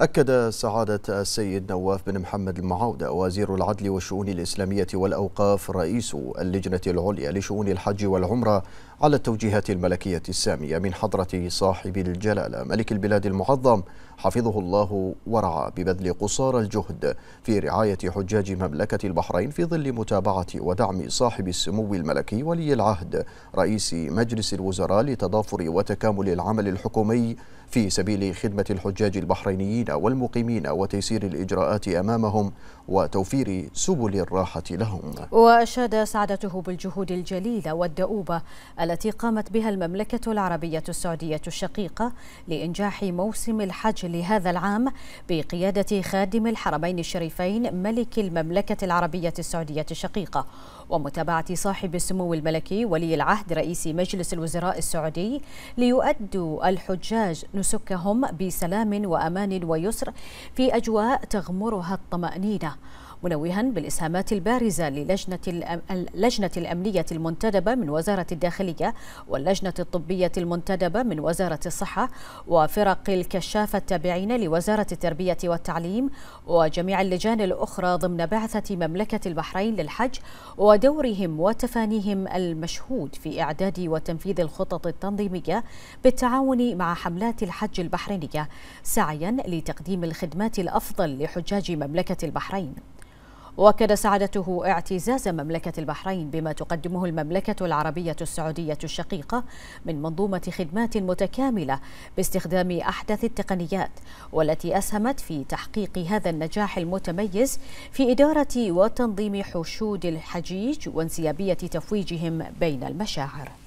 أكد سعادة السيد نواف بن محمد المعاودة وزير العدل والشؤون الإسلامية والأوقاف رئيس اللجنة العليا لشؤون الحج والعمرة على التوجيهات الملكية السامية من حضرة صاحب الجلالة ملك البلاد المعظم حفظه الله ورعى ببذل قصارى الجهد في رعاية حجاج مملكة البحرين في ظل متابعة ودعم صاحب السمو الملكي ولي العهد رئيس مجلس الوزراء لتضافر وتكامل العمل الحكومي في سبيل خدمة الحجاج البحرينيين والمقيمين وتيسير الإجراءات أمامهم وتوفير سبل الراحة لهم وأشاد سعادته بالجهود الجليلة والدؤوبة التي قامت بها المملكة العربية السعودية الشقيقة لإنجاح موسم الحج لهذا العام بقيادة خادم الحرمين الشريفين ملك المملكة العربية السعودية الشقيقة ومتابعة صاحب السمو الملكي ولي العهد رئيس مجلس الوزراء السعودي ليؤدوا الحجاج نسكهم بسلام وأمان ويسر في أجواء تغمرها الطمأنينة منوها بالإسهامات البارزة للجنة اللجنة الأمنية المنتدبة من وزارة الداخلية واللجنة الطبية المنتدبة من وزارة الصحة وفرق الكشافة التابعين لوزارة التربية والتعليم وجميع اللجان الأخرى ضمن بعثة مملكة البحرين للحج ودورهم وتفانيهم المشهود في إعداد وتنفيذ الخطط التنظيمية بالتعاون مع حملات الحج البحرينية سعيا لتقديم الخدمات الأفضل لحجاج مملكة البحرين واكد سعادته اعتزاز مملكه البحرين بما تقدمه المملكه العربيه السعوديه الشقيقه من منظومه خدمات متكامله باستخدام احدث التقنيات والتي اسهمت في تحقيق هذا النجاح المتميز في اداره وتنظيم حشود الحجيج وانسيابيه تفويجهم بين المشاعر